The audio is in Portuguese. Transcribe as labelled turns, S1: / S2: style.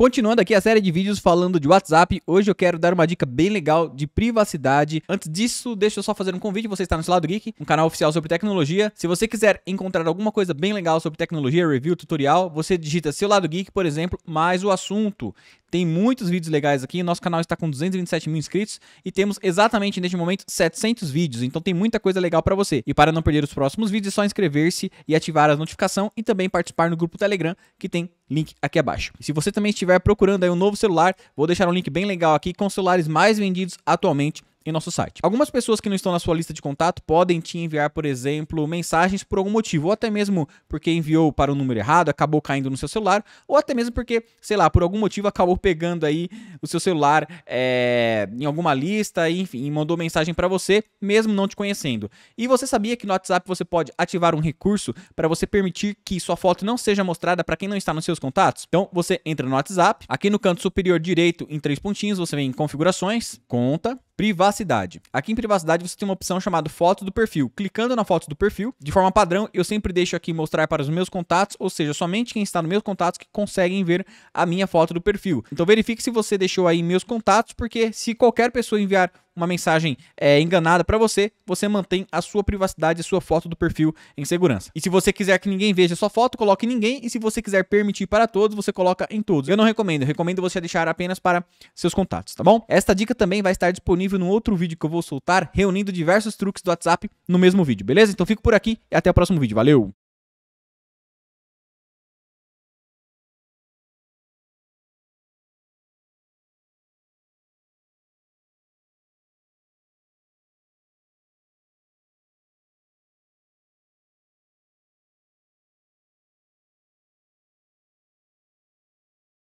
S1: Continuando aqui a série de vídeos falando de WhatsApp, hoje eu quero dar uma dica bem legal de privacidade. Antes disso, deixa eu só fazer um convite, você está no Lado Geek, um canal oficial sobre tecnologia. Se você quiser encontrar alguma coisa bem legal sobre tecnologia, review, tutorial, você digita Seu Lado Geek, por exemplo, mais o assunto. Tem muitos vídeos legais aqui. Nosso canal está com 227 mil inscritos e temos exatamente neste momento 700 vídeos. Então tem muita coisa legal para você. E para não perder os próximos vídeos, é só inscrever-se e ativar a notificação e também participar no grupo Telegram que tem link aqui abaixo. E se você também estiver procurando aí um novo celular, vou deixar um link bem legal aqui com os celulares mais vendidos atualmente em nosso site. Algumas pessoas que não estão na sua lista de contato podem te enviar, por exemplo, mensagens por algum motivo, ou até mesmo porque enviou para o um número errado, acabou caindo no seu celular, ou até mesmo porque, sei lá, por algum motivo acabou pegando aí o seu celular é, em alguma lista, enfim, mandou mensagem para você, mesmo não te conhecendo. E você sabia que no WhatsApp você pode ativar um recurso para você permitir que sua foto não seja mostrada para quem não está nos seus contatos? Então, você entra no WhatsApp, aqui no canto superior direito, em três pontinhos, você vem em configurações, conta, Privacidade. Aqui em privacidade você tem uma opção chamada foto do perfil. Clicando na foto do perfil, de forma padrão, eu sempre deixo aqui mostrar para os meus contatos, ou seja, somente quem está nos meus contatos que conseguem ver a minha foto do perfil. Então verifique se você deixou aí meus contatos, porque se qualquer pessoa enviar uma mensagem é, enganada para você, você mantém a sua privacidade, a sua foto do perfil em segurança. E se você quiser que ninguém veja sua foto, coloque ninguém. E se você quiser permitir para todos, você coloca em todos. Eu não recomendo, eu recomendo você deixar apenas para seus contatos, tá bom? Esta dica também vai estar disponível no outro vídeo que eu vou soltar, reunindo diversos truques do WhatsApp no mesmo vídeo, beleza? Então fico por aqui e até o próximo vídeo. Valeu!